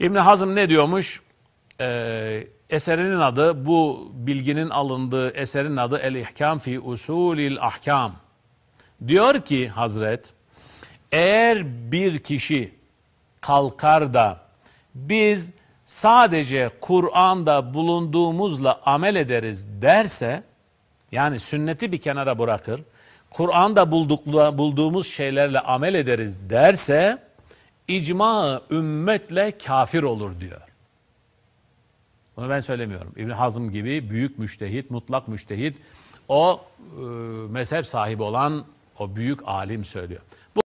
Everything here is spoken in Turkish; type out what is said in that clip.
İbn Hazım ne diyormuş? Ee, eserinin adı, bu bilginin alındığı eserin adı El İhkam fi Usulil Ahkam. Diyor ki Hazret, eğer bir kişi kalkar da biz sadece Kur'an'da bulunduğumuzla amel ederiz derse, yani sünneti bir kenara bırakır, Kur'an'da bulduğumuz şeylerle amel ederiz derse, icma ümmetle kafir olur diyor. Bunu ben söylemiyorum. İbn Hazm gibi büyük müştehit, mutlak müştehit o e, mezhep sahibi olan o büyük alim söylüyor. Bu